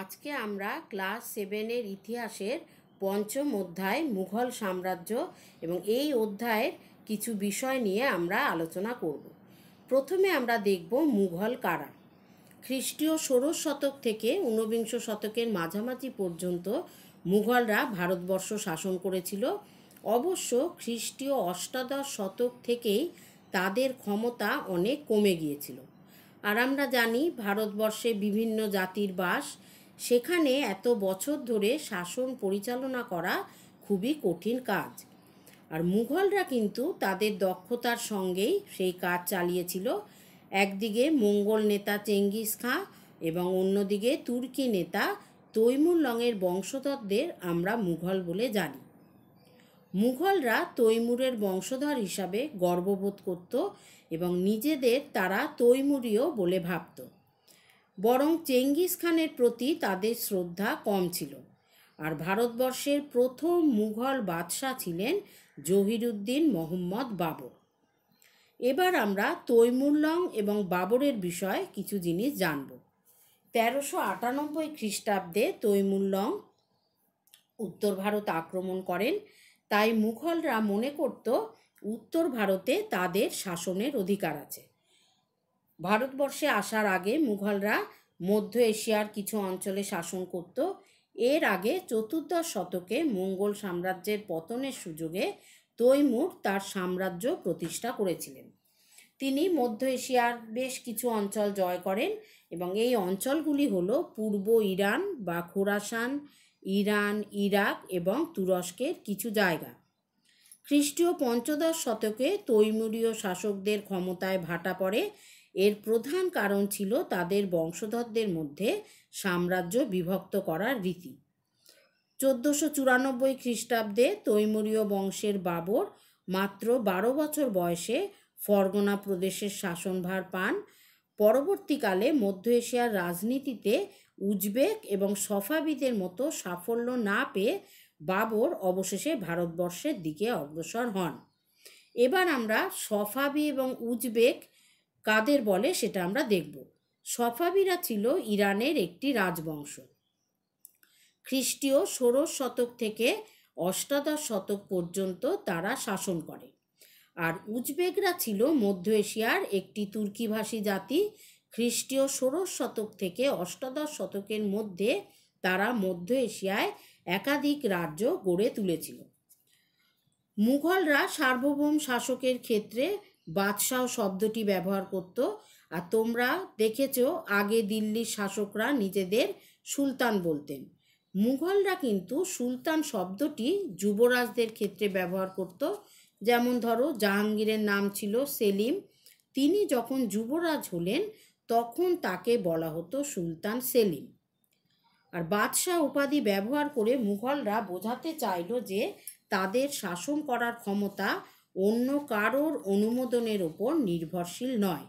আজকে আমরা ক্লাস সেভেনের ইতিহাসের পঞ্চম অধ্যায় মুঘল সাম্রাজ্য এবং এই অধ্যায়ের কিছু বিষয় নিয়ে আমরা আলোচনা করব প্রথমে আমরা দেখব মুঘল কারা খ্রিস্টীয় ষোড়শ শতক থেকে ঊনবিংশ শতকের মাঝামাঝি পর্যন্ত মুঘলরা ভারতবর্ষ শাসন করেছিল অবশ্য খ্রিস্টীয় অষ্টাদশ শতক থেকেই তাদের ক্ষমতা অনেক কমে গিয়েছিল আর আমরা জানি ভারতবর্ষে বিভিন্ন জাতির বাস সেখানে এত বছর ধরে শাসন পরিচালনা করা খুবই কঠিন কাজ আর মুঘলরা কিন্তু তাদের দক্ষতার সঙ্গেই সেই কাজ চালিয়েছিল একদিকে মঙ্গল নেতা চেঙ্গিস খাঁ এবং অন্যদিকে তুর্কি নেতা তৈমুর লংয়ের বংশধরদের আমরা মুঘল বলে জানি মুঘলরা তৈমুরের বংশধর হিসাবে গর্ববোধ করত এবং নিজেদের তারা তৈমুরীয় বলে ভাবত বরং চেঙ্গিস খানের প্রতি তাদের শ্রদ্ধা কম ছিল আর ভারতবর্ষের প্রথম মুঘল বাদশাহ ছিলেন জহিরুদ্দিন মোহাম্মদ বাবর এবার আমরা তৈমুল্লং এবং বাবরের বিষয়ে কিছু জিনিস জানব তেরোশো আটানব্বই খ্রিস্টাব্দে তৈমুল্লং উত্তর ভারত আক্রমণ করেন তাই মুঘলরা মনে করত উত্তর ভারতে তাদের শাসনের অধিকার আছে ভারতবর্ষে আসার আগে মুঘলরা মধ্য এশিয়ার কিছু অঞ্চলে শাসন করত এর আগে চতুর্দশ শতকে মঙ্গল সাম্রাজ্যের পতনের সুযোগে তৈমুর তার সাম্রাজ্য প্রতিষ্ঠা করেছিলেন তিনি মধ্য এশিয়ার বেশ কিছু অঞ্চল জয় করেন এবং এই অঞ্চলগুলি হল পূর্ব ইরান বা খোরাসান ইরান ইরাক এবং তুরস্কের কিছু জায়গা খ্রিস্টীয় পঞ্চদশ শতকে তৈমুরীয় শাসকদের ক্ষমতায় ভাটা পড়ে এর প্রধান কারণ ছিল তাদের বংশধরদের মধ্যে সাম্রাজ্য বিভক্ত করার রীতি চোদ্দোশো চুরানব্বই খ্রিস্টাব্দে তৈমুরীয় বংশের বাবর মাত্র বারো বছর বয়সে ফরগনা প্রদেশের শাসনভার পান পরবর্তীকালে মধ্য এশিয়ার রাজনীতিতে উজবেক এবং সফাবিদের মতো সাফল্য না পেয়ে বাবর অবশেষে ভারতবর্ষের দিকে অগ্রসর হন এবার আমরা সফাবি এবং উজবেক কাদের বলে সেটা আমরা দেখব সফাবিরা ছিল ইরানের একটি রাজবংশ খ্রিস্টীয় ষোড়শ শতক থেকে অষ্টাদশ শতক পর্যন্ত তারা শাসন করে আর উজবেকরা ছিল মধ্য এশিয়ার একটি তুর্কিভাষী জাতি খ্রিস্টীয় ষোড়শ শতক থেকে অষ্টাদশ শতকের মধ্যে তারা মধ্য এশিয়ায় একাধিক রাজ্য গড়ে তুলেছিল মুঘলরা সার্বভৌম শাসকের ক্ষেত্রে বাদশাহ শব্দটি ব্যবহার করত আর তোমরা দেখেছ আগে দিল্লির শাসকরা নিজেদের সুলতান বলতেন মুঘলরা কিন্তু সুলতান শব্দটি যুবরাজদের ক্ষেত্রে ব্যবহার করত যেমন ধরো জাহাঙ্গীরের নাম ছিল সেলিম তিনি যখন যুবরাজ হলেন তখন তাকে বলা হতো সুলতান সেলিম আর বাদশাহ উপাধি ব্যবহার করে মুঘলরা বোঝাতে চাইল যে তাদের শাসন করার ক্ষমতা অন্য কারোর অনুমোদনের ওপর নির্ভরশীল নয়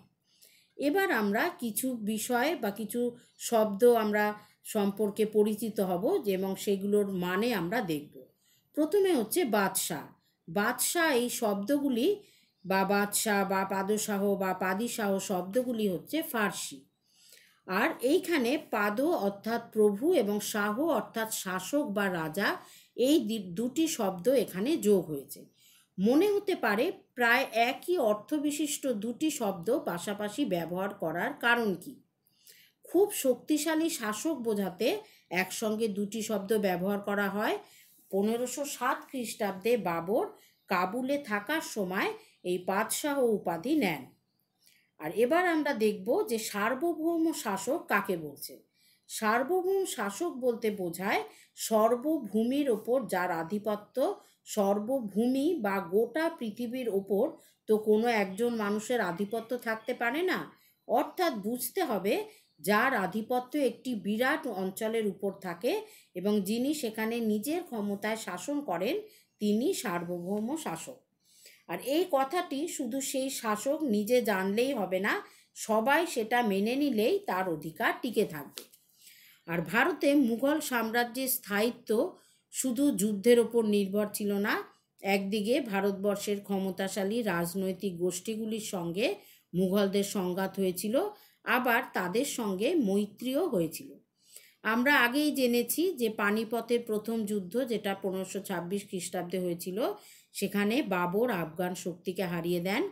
এবার আমরা কিছু বিষয় বা কিছু শব্দ আমরা সম্পর্কে পরিচিত হব এবং সেগুলোর মানে আমরা দেখব প্রথমে হচ্ছে বাদশাহ বাদশাহ এই শব্দগুলি বা বাদশাহ বা পাদশাহ বা পাদিশাহ শব্দগুলি হচ্ছে ফার্সি আর এইখানে পাদ অর্থাৎ প্রভু এবং শাহ অর্থাৎ শাসক বা রাজা এই দুটি শব্দ এখানে যোগ হয়েছে মনে হতে পারে প্রায় একই অর্থবিশিষ্ট দুটি শব্দ পাশাপাশি ব্যবহার করার কারণ কি খুব শক্তিশালী শাসক বোঝাতে একসঙ্গে দুটি শব্দ ব্যবহার করা হয় পনেরোশো সাত খ্রিস্টাব্দে বাবর কাবুলে থাকার সময় এই বাদশাহ উপাধি নেন আর এবার আমরা দেখব যে সার্বভৌম শাসক কাকে বলছে সার্বভৌম শাসক বলতে বোঝায় সর্বভূমির ওপর যার আধিপত্য সর্বভূমি বা গোটা পৃথিবীর ওপর তো কোনো একজন মানুষের আধিপত্য থাকতে পারে না অর্থাৎ বুঝতে হবে যার আধিপত্য একটি বিরাট অঞ্চলের উপর থাকে এবং যিনি সেখানে নিজের ক্ষমতায় শাসন করেন তিনি সার্বভৌম শাসক আর এই কথাটি শুধু সেই শাসক নিজে জানলেই হবে না সবাই সেটা মেনে নিলেই তার অধিকার টিকে থাকবে আর ভারতে মুঘল সাম্রাজ্যের স্থায়িত্ব শুধু যুদ্ধের ওপর নির্ভর ছিল না একদিকে ভারতবর্ষের ক্ষমতাশালী রাজনৈতিক গোষ্ঠীগুলির সঙ্গে মুঘলদের সংঘাত হয়েছিল আবার তাদের সঙ্গে মৈত্রীও হয়েছিল আমরা আগেই জেনেছি যে পানিপথের প্রথম যুদ্ধ যেটা পনেরোশো ছাব্বিশ খ্রিস্টাব্দে হয়েছিল সেখানে বাবর আফগান শক্তিকে হারিয়ে দেন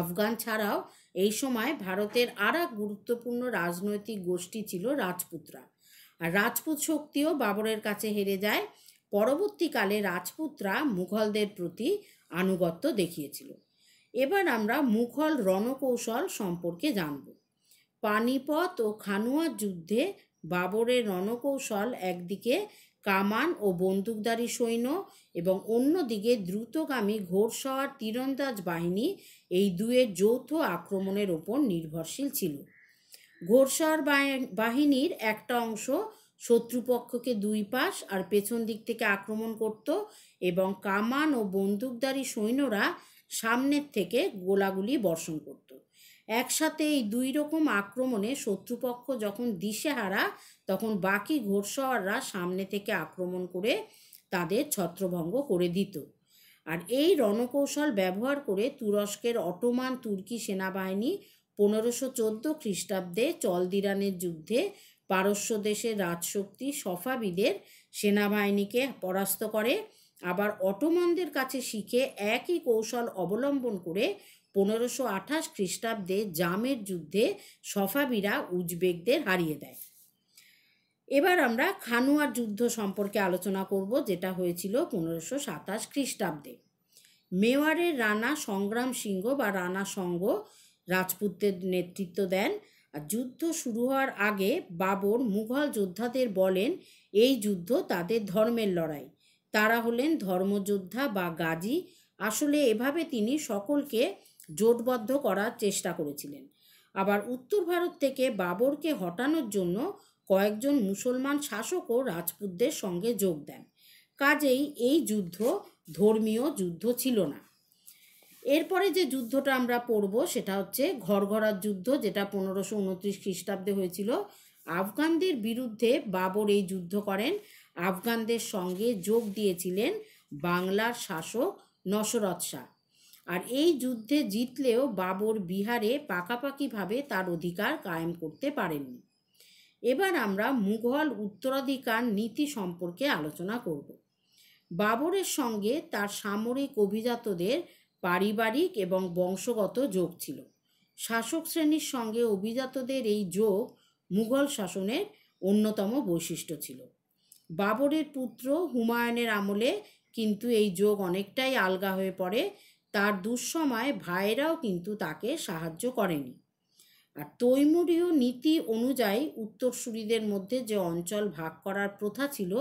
আফগান ছাড়াও এই সময় ভারতের আর গুরুত্বপূর্ণ রাজনৈতিক গোষ্ঠী ছিল রাজপুতরা আর রাজপুত শক্তিও বাবরের কাছে হেরে যায় পরবর্তীকালে রাজপুতরা মুঘলদের প্রতি আনুগত্য দেখিয়েছিল এবার আমরা মুঘল রণকৌশল সম্পর্কে জানব পানিপথ ও খানুয়ার যুদ্ধে বাবরের রণকৌশল একদিকে কামান ও বন্দুকধারী সৈন্য এবং অন্যদিকে দ্রুতগামী ঘোড়সওয়ার তীরন্দাজ বাহিনী এই দুয়ের যৌথ আক্রমণের ওপর নির্ভরশীল ছিল ঘোরসার বাহিনীর একটা অংশ শত্রুপক্ষকে দুই পাশ আর পেছন দিক থেকে আক্রমণ করত এবং কামান ও বন্দুকধারী সৈন্যরা সামনের থেকে গোলাগুলি বর্ষণ করত একসাথে এই দুই রকম আক্রমণে শত্রুপক্ষ যখন দিশেহারা তখন বাকি ঘোরসওয়াররা সামনে থেকে আক্রমণ করে তাদের ছত্রভঙ্গ করে দিত আর এই রণকৌশল ব্যবহার করে তুরস্কের অটোমান তুর্কি সেনাবাহিনী পনেরোশো চোদ্দো খ্রিস্টাব্দে চলদিরানের যুদ্ধে পারস্য দেশের রাজশক্তি সফাবিদের সেনাবাহিনীকে পরাস্ত করে আবার অটোমানদের কাছে শিখে একই কৌশল অবলম্বন করে পনেরোশো আঠাশ খ্রিস্টাব্দে জামের যুদ্ধে সফাবিরা উজবেকদের হারিয়ে দেয় এবার আমরা খানুয়ার যুদ্ধ সম্পর্কে আলোচনা করব যেটা হয়েছিল পনেরোশো সাতাশ খ্রিস্টাব্দে মেওয়ারের রানা সংগ্রাম সিংহ বা রানা সংঘ রাজপুতদের নেতৃত্ব দেন আর যুদ্ধ শুরু হওয়ার আগে বাবর মুঘল যোদ্ধাদের বলেন এই যুদ্ধ তাদের ধর্মের লড়াই তারা হলেন ধর্মযোদ্ধা বা গাজী আসলে এভাবে তিনি সকলকে জোটবদ্ধ করার চেষ্টা করেছিলেন আবার উত্তর ভারত থেকে বাবরকে হটানোর জন্য কয়েকজন মুসলমান শাসকও রাজপুতদের সঙ্গে যোগ দেন কাজেই এই যুদ্ধ ধর্মীয় যুদ্ধ ছিল না এরপরে যে যুদ্ধটা আমরা পড়ব সেটা হচ্ছে ঘরঘরার যুদ্ধ যেটা পনেরোশো উনত্রিশ খ্রিস্টাব্দে হয়েছিল আফগানদের বিরুদ্ধে বাবর এই যুদ্ধ করেন আফগানদের সঙ্গে যোগ দিয়েছিলেন বাংলার শাসক নসরত শাহ আর এই যুদ্ধে জিতলেও বাবর বিহারে পাকাপাকিভাবে তার অধিকার কায়েম করতে পারেননি এবার আমরা মুঘল উত্তরাধিকার নীতি সম্পর্কে আলোচনা করব বাবরের সঙ্গে তার সামরিক অভিজাতদের পারিবারিক এবং বংশগত যোগ ছিল শাসক শ্রেণীর সঙ্গে অভিজাতদের এই যোগ মুঘল শাসনের অন্যতম বৈশিষ্ট্য ছিল বাবরের পুত্র হুমায়ুনের আমলে কিন্তু এই যোগ অনেকটাই আলগা হয়ে পড়ে তার দুঃসময় ভাইরাও কিন্তু তাকে সাহায্য করেনি আর তৈমুরীয় নীতি অনুযায়ী উত্তরসূরিদের মধ্যে যে অঞ্চল ভাগ করার প্রথা ছিল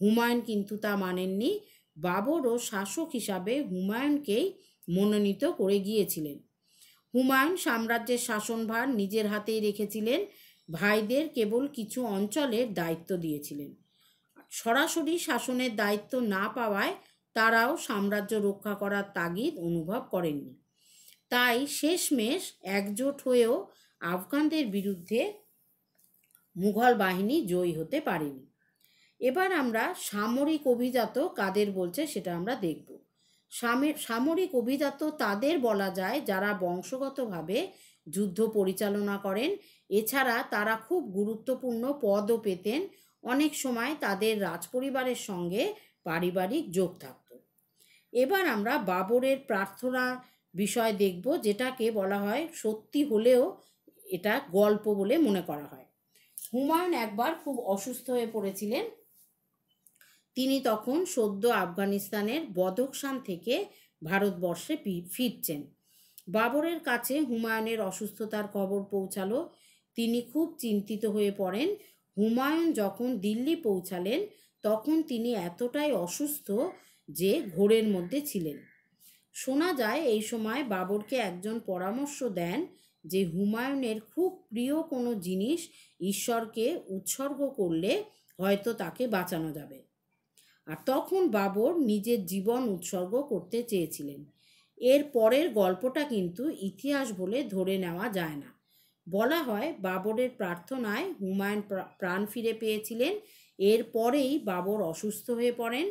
হুমায়ুন কিন্তু তা মানেননি বাবর ও শাসক হিসাবে হুমায়ুনকেই মনোনীত করে গিয়েছিলেন হুমায়ুন সাম্রাজ্যের শাসনভার নিজের হাতেই রেখেছিলেন ভাইদের কেবল কিছু অঞ্চলের দায়িত্ব দিয়েছিলেন সরাসরি শাসনের দায়িত্ব না পাওয়ায় তারাও সাম্রাজ্য রক্ষা করার তাগিদ অনুভব করেননি তাই শেষমেশ একজোট হয়েও আফগানদের বিরুদ্ধে মুঘল বাহিনী জয়ী হতে পারেনি এবার আমরা সামরিক অভিজাত কাদের বলছে সেটা আমরা দেখব সামরিক অভিজাত তাদের বলা যায় যারা বংশগতভাবে যুদ্ধ পরিচালনা করেন এছাড়া তারা খুব গুরুত্বপূর্ণ পদও পেতেন অনেক সময় তাদের রাজপরিবারের সঙ্গে পারিবারিক যোগ থাকত এবার আমরা বাবরের প্রার্থনা বিষয় দেখব যেটাকে বলা হয় সত্যি হলেও এটা গল্প বলে মনে করা হয় হুমায়ুন একবার খুব অসুস্থ হয়ে পড়েছিলেন তিনি তখন সদ্য আফগানিস্তানের বদকশান থেকে ভারতবর্ষে ফিরছেন বাবরের কাছে হুমায়ুনের অসুস্থতার খবর পৌঁছালো তিনি খুব চিন্তিত হয়ে পড়েন হুমায়ুন যখন দিল্লি পৌঁছালেন তখন তিনি এতটাই অসুস্থ যে ঘোরের মধ্যে ছিলেন শোনা যায় এই সময় বাবরকে একজন পরামর্শ দেন যে হুমায়ুনের খুব প্রিয় কোনো জিনিস ঈশ্বরকে উৎসর্গ করলে হয়তো তাকে বাঁচানো যাবে আর তখন বাবর নিজের জীবন উৎসর্গ করতে চেয়েছিলেন এর পরের গল্পটা কিন্তু ইতিহাস বলে ধরে নেওয়া যায় না বলা হয় বাবরের প্রার্থনায় হুমায়ুন প্রাণ ফিরে পেয়েছিলেন এর পরেই বাবর অসুস্থ হয়ে পড়েন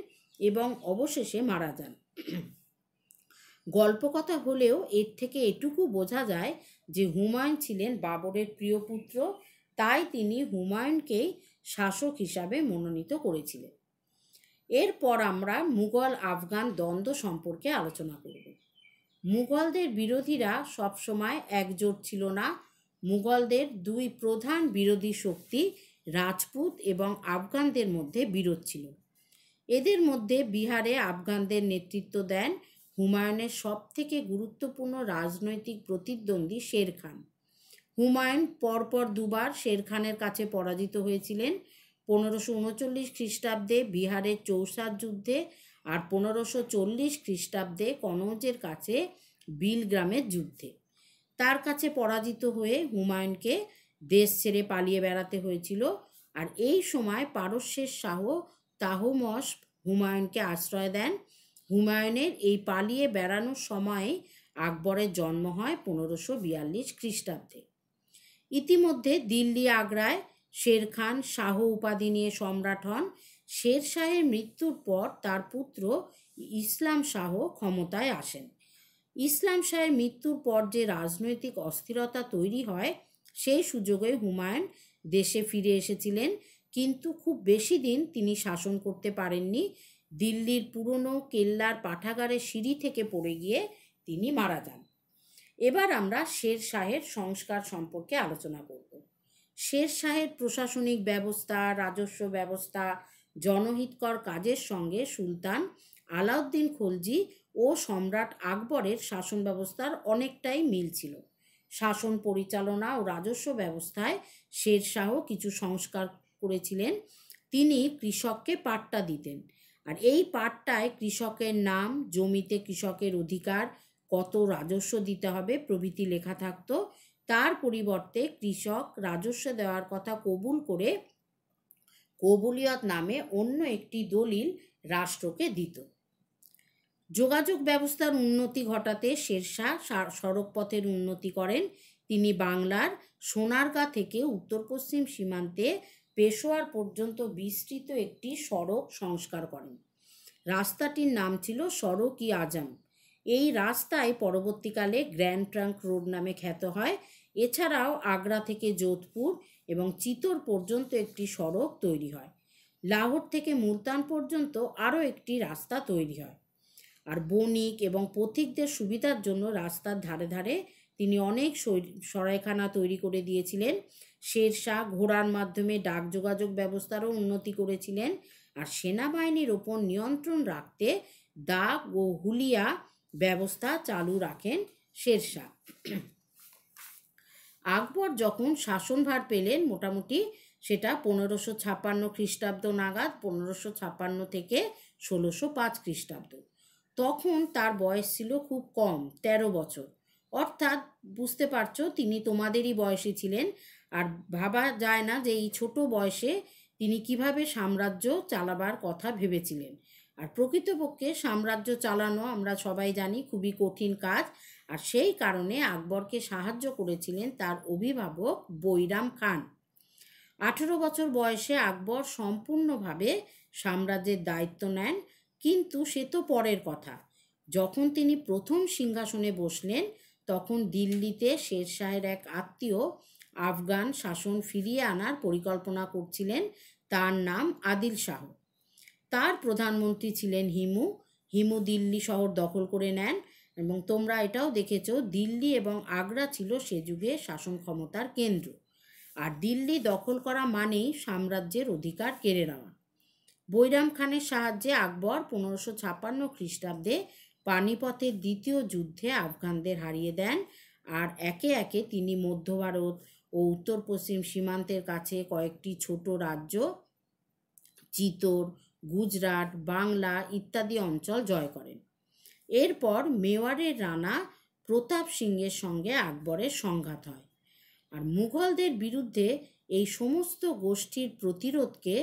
এবং অবশেষে মারা যান গল্পকথা হলেও এর থেকে এটুকু বোঝা যায় যে হুমায়ুন ছিলেন বাবরের প্রিয় পুত্র তাই তিনি হুমায়ুনকেই শাসক হিসাবে মনোনীত করেছিলেন এরপর আমরা মুঘল আফগান দ্বন্দ্ব সম্পর্কে আলোচনা করব মুঘলদের বিরোধীরা সবসময় একজোট ছিল না মুঘলদের দুই প্রধান বিরোধী শক্তি রাজপুত এবং আফগানদের মধ্যে বিরোধ ছিল এদের মধ্যে বিহারে আফগানদের নেতৃত্ব দেন হুমায়ুনের সবথেকে গুরুত্বপূর্ণ রাজনৈতিক প্রতিদ্বন্দ্বী শের খান হুমায়ুন পরপর দুবার শের খানের কাছে পরাজিত হয়েছিলেন পনেরোশো উনচল্লিশ খ্রিস্টাব্দে বিহারের চৌসার যুদ্ধে আর পনেরোশো চল্লিশ খ্রিস্টাব্দে কনৌজের কাছে বিল গ্রামের যুদ্ধে তার কাছে পরাজিত হয়ে হুমায়ুনকে দেশ ছেড়ে পালিয়ে বেড়াতে হয়েছিল আর এই সময় পারস্যের শাহ তাহমস হুমায়ুনকে আশ্রয় দেন হুমায়ুনের এই পালিয়ে বেড়ানোর সময়ে আকবরের জন্ম হয় পনেরোশো বিয়াল্লিশ খ্রিস্টাব্দে ইতিমধ্যে দিল্লি আগ্রায় শের খান শাহ উপাধি নিয়ে সম্রাট হন শের শাহের মৃত্যুর পর তার পুত্র ইসলাম শাহ ক্ষমতায় আসেন ইসলাম শাহের মৃত্যুর পর যে রাজনৈতিক অস্থিরতা তৈরি হয় সেই সুযোগে হুমায়ুন দেশে ফিরে এসেছিলেন কিন্তু খুব বেশি দিন তিনি শাসন করতে পারেননি দিল্লির পুরনো কেল্লার পাঠাগারের সিঁড়ি থেকে পড়ে গিয়ে তিনি মারা যান এবার আমরা শের শাহের সংস্কার সম্পর্কে আলোচনা করব শের শাহের প্রশাসনিক ব্যবস্থা রাজস্ব ব্যবস্থা জনহিতকর কাজের সঙ্গে সুলতান আলাউদ্দিন খলজি ও সম্রাট আকবরের শাসন ব্যবস্থার অনেকটাই মিল ছিল শাসন পরিচালনা ও রাজস্ব ব্যবস্থায় শের শাহ কিছু সংস্কার করেছিলেন তিনি কৃষককে পাট্টা দিতেন আর এই পাট্টায় কৃষকের নাম জমিতে কৃষকের অধিকার কত রাজস্ব দিতে হবে প্রভৃতি লেখা থাকতো তার পরিবর্তে কৃষক রাজস্ব দেওয়ার কথা কবুল করে কবুলিয়ত নামে অন্য একটি দলিল রাষ্ট্রকে দিত যোগাযোগ ব্যবস্থার উন্নতি ঘটাতে শেরশাহ সড়কপথের উন্নতি করেন তিনি বাংলার সোনারগাঁ থেকে উত্তর পশ্চিম সীমান্তে পেশোয়ার পর্যন্ত বিস্তৃত একটি সড়ক সংস্কার করেন রাস্তাটির নাম ছিল সড়ক ই আজম এই রাস্তায় পরবর্তীকালে গ্র্যান্ড ট্রাঙ্ক রোড নামে খ্যাত হয় এছাড়াও আগ্রা থেকে যোধপুর এবং চিতোর পর্যন্ত একটি সড়ক তৈরি হয় লাহোর থেকে মুলতান পর্যন্ত আরও একটি রাস্তা তৈরি হয় আর বণিক এবং পথিকদের সুবিধার জন্য রাস্তার ধারে ধারে তিনি অনেক সরাইখানা তৈরি করে দিয়েছিলেন শেরশাহ ঘোড়ার মাধ্যমে ডাক যোগাযোগ ব্যবস্থারও উন্নতি করেছিলেন আর সেনাবাহিনীর ওপর নিয়ন্ত্রণ রাখতে দাগ ও হুলিয়া ব্যবস্থা চালু রাখেন শেরশাহ আকবর যখন শাসনভার পেলেন মোটামুটি সেটা পনেরোশো ছাপ্পান্ন খ্রিস্টাব্দ নাগাদ পনেরোশো ছাপ্পান্ন থেকে ষোলোশো পাঁচ খ্রিস্টাব্দ তখন তার বয়স ছিল খুব কম ১৩ বছর অর্থাৎ বুঝতে পারছো তিনি তোমাদেরই বয়সী ছিলেন আর ভাবা যায় না যে এই ছোট বয়সে তিনি কিভাবে সাম্রাজ্য চালাবার কথা ভেবেছিলেন আর প্রকৃতপক্ষে সাম্রাজ্য চালানো আমরা সবাই জানি খুবই কঠিন কাজ আর সেই কারণে আকবরকে সাহায্য করেছিলেন তার অভিভাবক বৈরাম খান আঠেরো বছর বয়সে আকবর সম্পূর্ণভাবে সাম্রাজ্যের দায়িত্ব নেন কিন্তু সে তো পরের কথা যখন তিনি প্রথম সিংহাসনে বসলেন তখন দিল্লিতে শেরশাহের এক আত্মীয় আফগান শাসন ফিরিয়ে আনার পরিকল্পনা করছিলেন তার নাম আদিল শাহ তার প্রধানমন্ত্রী ছিলেন হিমু হিমু দিল্লি শহর দখল করে নেন এবং তোমরা এটাও দেখেছ দিল্লি এবং আগ্রা ছিল সে যুগে শাসন ক্ষমতার কেন্দ্র আর দিল্লি দখল করা মানেই সাম্রাজ্যের অধিকার কেড়ে নেওয়া বৈরাম খানের সাহায্যে আকবর পনেরোশো ছাপ্পান্ন খ্রিস্টাব্দে পানিপথের দ্বিতীয় যুদ্ধে আফগানদের হারিয়ে দেন আর একে একে তিনি মধ্য ভারত ও উত্তর পশ্চিম সীমান্তের কাছে কয়েকটি ছোট রাজ্য চিতোর গুজরাট বাংলা ইত্যাদি অঞ্চল জয় করেন এরপর মেওয়ারের রানা প্রতাপ সিংহের সঙ্গে আকবরের সংঘাত হয় আর মুঘলদের বিরুদ্ধে এই সমস্ত গোষ্ঠীর প্রতিরোধকে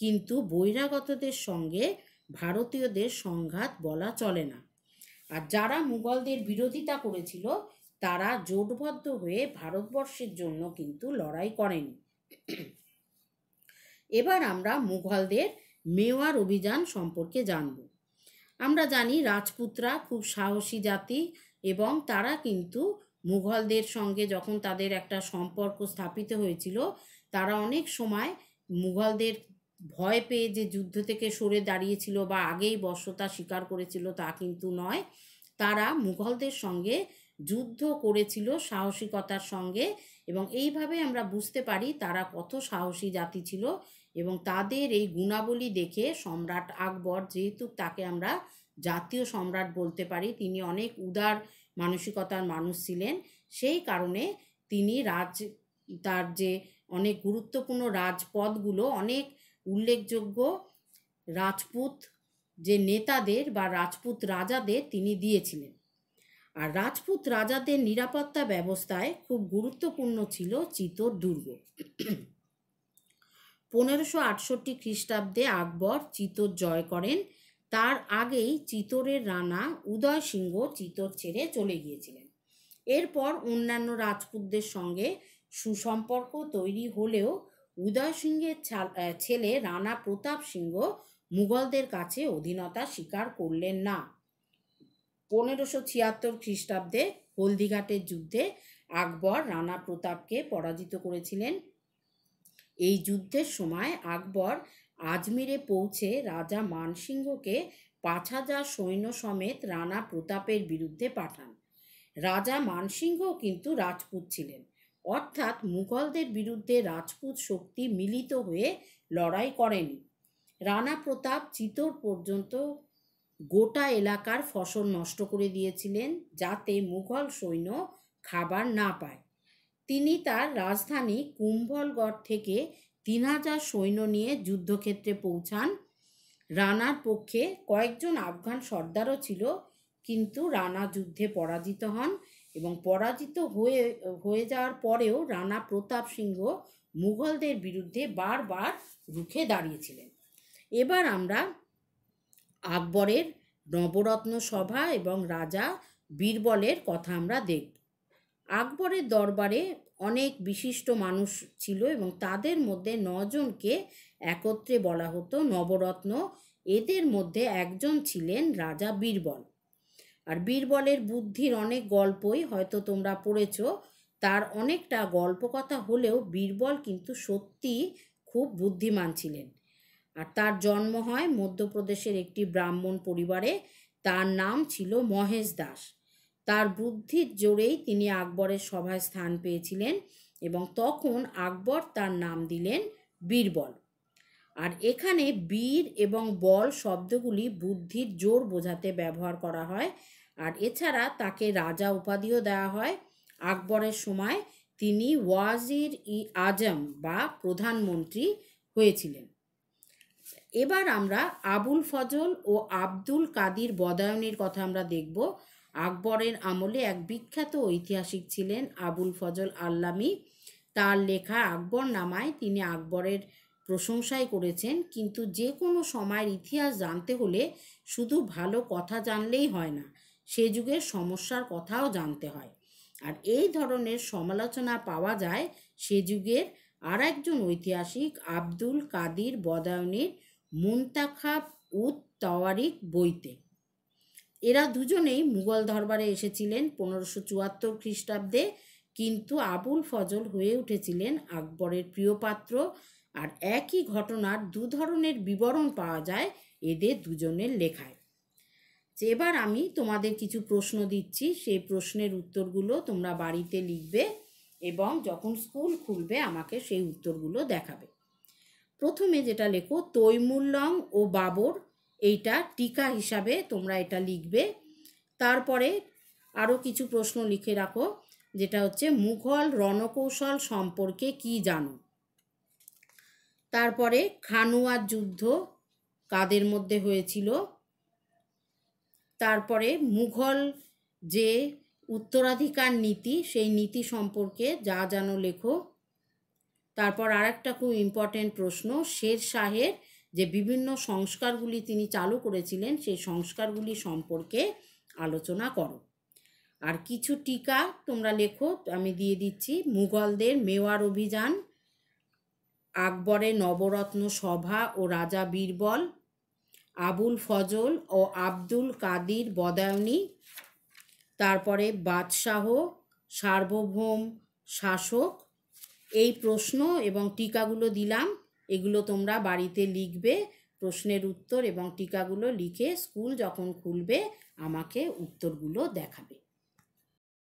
কিন্তু বহিরাগতদের সঙ্গে ভারতীয়দের সংঘাত বলা চলে না আর যারা মুঘলদের বিরোধিতা করেছিল তারা জোটবদ্ধ হয়ে ভারতবর্ষের জন্য কিন্তু লড়াই করেনি এবার আমরা মুঘলদের মেওয়ার অভিযান সম্পর্কে জানবো আমরা জানি রাজপুতরা খুব সাহসী জাতি এবং তারা কিন্তু মুঘলদের সঙ্গে যখন তাদের একটা সম্পর্ক স্থাপিত হয়েছিল তারা অনেক সময় মুঘলদের ভয় পেয়ে যে যুদ্ধ থেকে সরে দাঁড়িয়েছিল বা আগেই বর্ষতা স্বীকার করেছিল তা কিন্তু নয় তারা মুঘলদের সঙ্গে যুদ্ধ করেছিল সাহসিকতার সঙ্গে এবং এইভাবে আমরা বুঝতে পারি তারা কত সাহসী জাতি ছিল এবং তাদের এই গুণাবলী দেখে সম্রাট আকবর যেহেতু তাকে আমরা জাতীয় সম্রাট বলতে পারি তিনি অনেক উদার মানসিকতার মানুষ ছিলেন সেই কারণে তিনি রাজ তার যে অনেক গুরুত্বপূর্ণ রাজপদগুলো অনেক উল্লেখযোগ্য রাজপুত যে নেতাদের বা রাজপুত রাজাদের তিনি দিয়েছিলেন আর রাজপুত রাজাদের নিরাপত্তা ব্যবস্থায় খুব গুরুত্বপূর্ণ ছিল চিতোর দুর্গ পনেরোশো আটষট্টি খ্রিস্টাব্দে আকবর চিতোর জয় করেন তার আগেই চিতোরের রানা উদয় সিংহ চিতোর ছেড়ে চলে গিয়েছিলেন এরপর অন্যান্য রাজপুতদের সঙ্গে সুসম্পর্ক তৈরি হলেও উদয় সিংহের ছেলে রানা প্রতাপ সিংহ মুঘলদের কাছে অধীনতা স্বীকার করলেন না পনেরোশো ছিয়াত্তর খ্রিস্টাব্দে হলদিঘাটের যুদ্ধে আকবর রানা প্রতাপকে পরাজিত করেছিলেন এই যুদ্ধের সময় আকবর আজমিরে পৌঁছে রাজা মানসিংহকে পাঁচ হাজার সৈন্য সমেত রানা প্রতাপের বিরুদ্ধে পাঠান রাজা মানসিংহ কিন্তু রাজপুত ছিলেন অর্থাৎ মুঘলদের বিরুদ্ধে রাজপুত শক্তি মিলিত হয়ে লড়াই করেনি রানা প্রতাপ চিতোর পর্যন্ত গোটা এলাকার ফসল নষ্ট করে দিয়েছিলেন যাতে মুঘল সৈন্য খাবার না পায় তিনি তার রাজধানী কুম্ভলগড় থেকে তিন হাজার সৈন্য নিয়ে যুদ্ধক্ষেত্রে পৌঁছান রানার পক্ষে কয়েকজন আফগান সর্দারও ছিল কিন্তু রানা যুদ্ধে পরাজিত হন এবং পরাজিত হয়ে হয়ে যাওয়ার পরেও রানা প্রতাপ সিংহ মুঘলদের বিরুদ্ধে বারবার রুখে দাঁড়িয়েছিলেন এবার আমরা আকবরের নবরত্ন সভা এবং রাজা বীরবলের কথা আমরা দেখব আকবরের দরবারে অনেক বিশিষ্ট মানুষ ছিল এবং তাদের মধ্যে নজনকে একত্রে বলা হতো নবরত্ন এদের মধ্যে একজন ছিলেন রাজা বীরবল আর বীরবলের বুদ্ধির অনেক গল্পই হয়তো তোমরা পড়েছ তার অনেকটা গল্পকথা হলেও বীরবল কিন্তু সত্যি খুব বুদ্ধিমান ছিলেন আর তার জন্ম হয় মধ্যপ্রদেশের একটি ব্রাহ্মণ পরিবারে তার নাম ছিল মহেশ দাস তার বুদ্ধির জোরেই তিনি আকবরের সভায় স্থান পেয়েছিলেন এবং তখন আকবর তার নাম দিলেন বীরবল আর এখানে বীর এবং বল শব্দগুলি বুদ্ধির জোর বোঝাতে ব্যবহার করা হয় আর এছাড়া তাকে রাজা উপাধিও দেওয়া হয় আকবরের সময় তিনি ওয়াজির ই আজম বা প্রধানমন্ত্রী হয়েছিলেন এবার আমরা আবুল ফজল ও আব্দুল কাদির বদায়নের কথা আমরা দেখব আকবরের আমলে এক বিখ্যাত ঐতিহাসিক ছিলেন আবুল ফজল আল্লামি তার লেখা আকবর নামায় তিনি আকবরের প্রশংসাই করেছেন কিন্তু যে কোনো সময়ের ইতিহাস জানতে হলে শুধু ভালো কথা জানলেই হয় না সে যুগের সমস্যার কথাও জানতে হয় আর এই ধরনের সমালোচনা পাওয়া যায় সে যুগের আর একজন ঐতিহাসিক আব্দুল কাদির বদায়নের মুন্তাখাব উত তওয়ারিক বইতে এরা দুজনেই মুঘল দরবারে এসেছিলেন পনেরোশো চুয়াত্তর খ্রিস্টাব্দে কিন্তু আবুল ফজল হয়ে উঠেছিলেন আকবরের প্রিয়পাত্র আর একই ঘটনার দু ধরনের বিবরণ পাওয়া যায় এদের দুজনের লেখায় এবার আমি তোমাদের কিছু প্রশ্ন দিচ্ছি সেই প্রশ্নের উত্তরগুলো তোমরা বাড়িতে লিখবে এবং যখন স্কুল খুলবে আমাকে সেই উত্তরগুলো দেখাবে প্রথমে যেটা লেখো তৈমুল্লং ও বাবর এইটা টিকা হিসাবে তোমরা এটা লিখবে তারপরে আরও কিছু প্রশ্ন লিখে রাখো যেটা হচ্ছে মুঘল রণকৌশল সম্পর্কে কি জানো তারপরে খানুয়ার যুদ্ধ কাদের মধ্যে হয়েছিল তারপরে মুঘল যে উত্তরাধিকার নীতি সেই নীতি সম্পর্কে যা জানো লেখো তারপর আরেকটা খুব ইম্পর্টেন্ট প্রশ্ন শের শাহের যে বিভিন্ন সংস্কারগুলি তিনি চালু করেছিলেন সেই সংস্কারগুলি সম্পর্কে আলোচনা করো আর কিছু টিকা তোমরা লেখো আমি দিয়ে দিচ্ছি মুঘলদের মেওয়ার অভিযান আকবরের নবরত্ন সভা ও রাজা বীরবল আবুল ফজল ও আব্দুল কাদির বদায়নী তারপরে বাদশাহ সার্বভৌম শাসক এই প্রশ্ন এবং টিকাগুলো দিলাম এগুলো তোমরা বাড়িতে লিখবে প্রশ্নের উত্তর এবং টিকাগুলো লিখে স্কুল যখন খুলবে আমাকে উত্তরগুলো দেখাবে